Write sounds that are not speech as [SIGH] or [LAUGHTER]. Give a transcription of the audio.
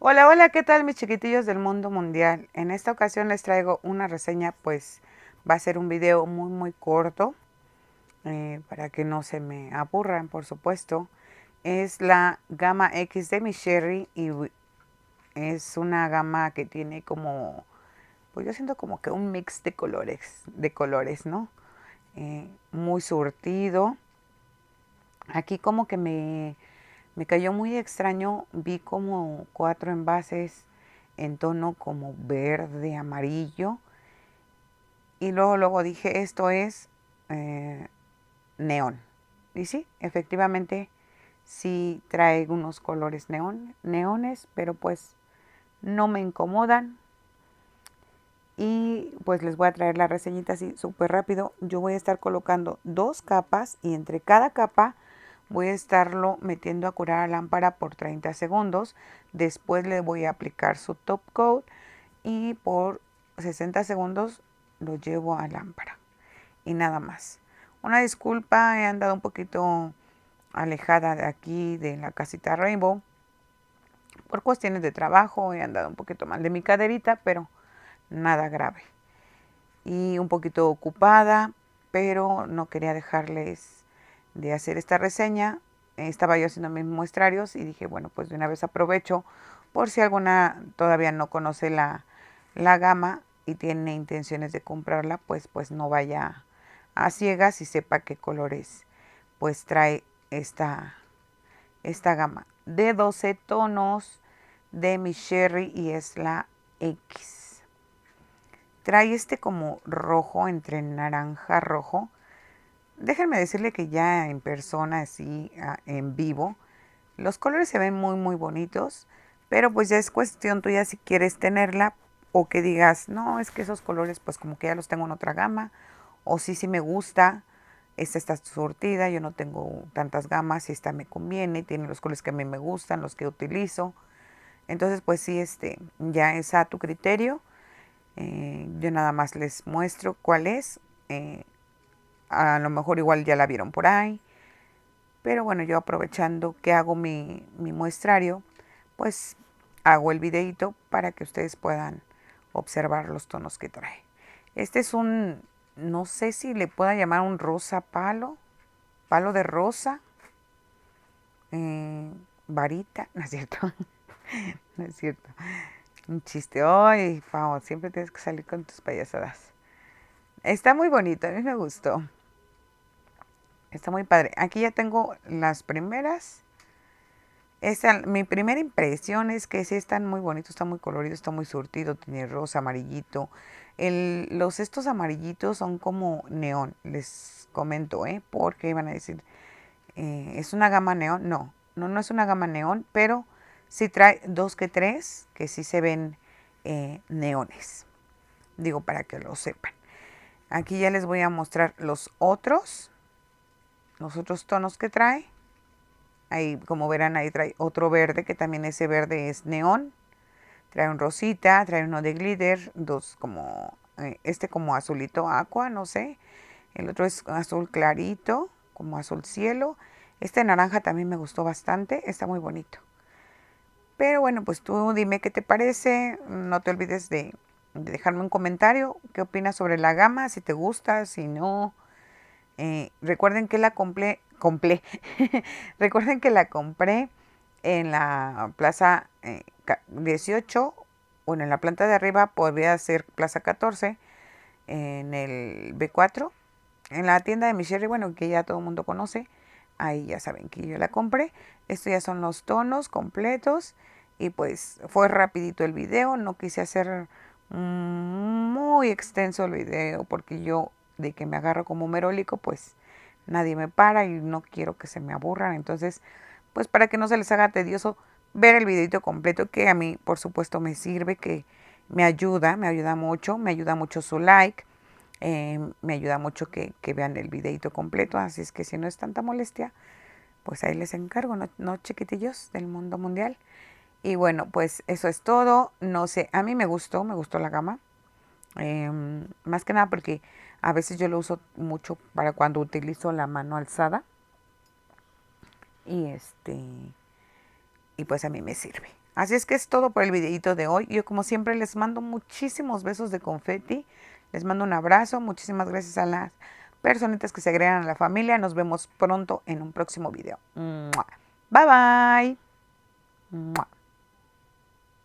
Hola, hola, ¿qué tal mis chiquitillos del mundo mundial? En esta ocasión les traigo una reseña, pues va a ser un video muy, muy corto, eh, para que no se me aburran, por supuesto. Es la gama X de mi Sherry y es una gama que tiene como, pues yo siento como que un mix de colores, de colores, ¿no? Eh, muy surtido. Aquí como que me me cayó muy extraño, vi como cuatro envases en tono como verde, amarillo. Y luego, luego dije, esto es eh, neón. Y sí, efectivamente, sí trae unos colores neones, pero pues no me incomodan. Y pues les voy a traer la reseñita así súper rápido. Yo voy a estar colocando dos capas y entre cada capa voy a estarlo metiendo a curar a lámpara por 30 segundos. Después le voy a aplicar su top coat y por 60 segundos lo llevo a lámpara. Y nada más. Una disculpa, he andado un poquito alejada de aquí, de la casita Rainbow. Por cuestiones de trabajo he andado un poquito mal de mi caderita, pero nada grave. Y un poquito ocupada, pero no quería dejarles de hacer esta reseña, estaba yo haciendo mis muestrarios y dije, bueno, pues de una vez aprovecho por si alguna todavía no conoce la, la gama y tiene intenciones de comprarla, pues, pues no vaya a ciegas y sepa qué colores pues trae esta, esta gama de 12 tonos de mi Sherry y es la X. Trae este como rojo entre naranja rojo Déjenme decirle que ya en persona, así ah, en vivo, los colores se ven muy, muy bonitos, pero pues ya es cuestión tuya si quieres tenerla o que digas, no, es que esos colores pues como que ya los tengo en otra gama, o sí, sí me gusta, esta está sortida yo no tengo tantas gamas, esta me conviene, tiene los colores que a mí me gustan, los que utilizo. Entonces pues sí, este, ya es a tu criterio. Eh, yo nada más les muestro cuál es. Eh, a lo mejor igual ya la vieron por ahí. Pero bueno, yo aprovechando que hago mi, muestrario, pues hago el videito para que ustedes puedan observar los tonos que trae. Este es un, no sé si le pueda llamar un rosa palo, palo de rosa, eh, varita, [LAUGHS] no es cierto, no es cierto. Un chiste, ay, Fao, siempre tienes que salir con tus payasadas. Está muy bonito, a mí me gustó. Está muy padre. Aquí ya tengo las primeras. mi primera impresión es que sí están muy bonitos, está muy colorido, está muy surtido, tiene rosa, amarillito. los estos amarillitos son como neón, les comento, ¿eh? Porque iban a decir, eh, ¿es una gama neón? No, no, no es una gama neón, pero sí trae dos que tres que sí se ven eh, neones. Digo, para que lo sepan. Aquí ya les voy a mostrar los otros los otros tonos que trae. Ahí, como verán, ahí trae otro verde, que también ese verde es neón. Trae un rosita, trae uno de glitter, dos como, eh, este como azulito aqua, no sé. El otro es azul clarito, como azul cielo. Este naranja también me gustó bastante, está muy bonito. Pero bueno, pues tú dime qué te parece. No te olvides de dejarme un comentario. ¿Qué opinas sobre la gama? Si te gusta, si no. Eh, recuerden que la compré, [LAUGHS] recuerden que la compré en la plaza 18, eh, bueno, en la planta de arriba podría ser plaza 14, en el B4, en la tienda de Michelle, bueno, que ya todo el mundo conoce, ahí ya saben que yo la compré. Estos ya son los tonos completos y pues fue rapidito el video, no quise hacer muy extenso el video porque yo de que me agarro como merólico, pues nadie me para y no quiero que se me aburran. Entonces, pues para que no se les haga tedioso ver el videito completo, que a mí por supuesto me sirve, que me ayuda, me ayuda mucho, me ayuda mucho su like, em, me ayuda mucho que, vean el videito completo, así es que si no es tanta molestia, pues ahí les encargo, no, chiquitillos del mundo mundial. Y bueno, pues eso es todo, no sé, a mí me gustó, me gustó la gama, em, más que nada porque a veces yo lo uso mucho para cuando utilizo la mano alzada. Y este y pues a mí me sirve. Así es que es todo por el videito de hoy. Yo como siempre les mando muchísimos besos de confeti. Les mando un abrazo. Muchísimas gracias a las personitas que se agregan a la familia. Nos vemos pronto en un próximo video. Bye bye.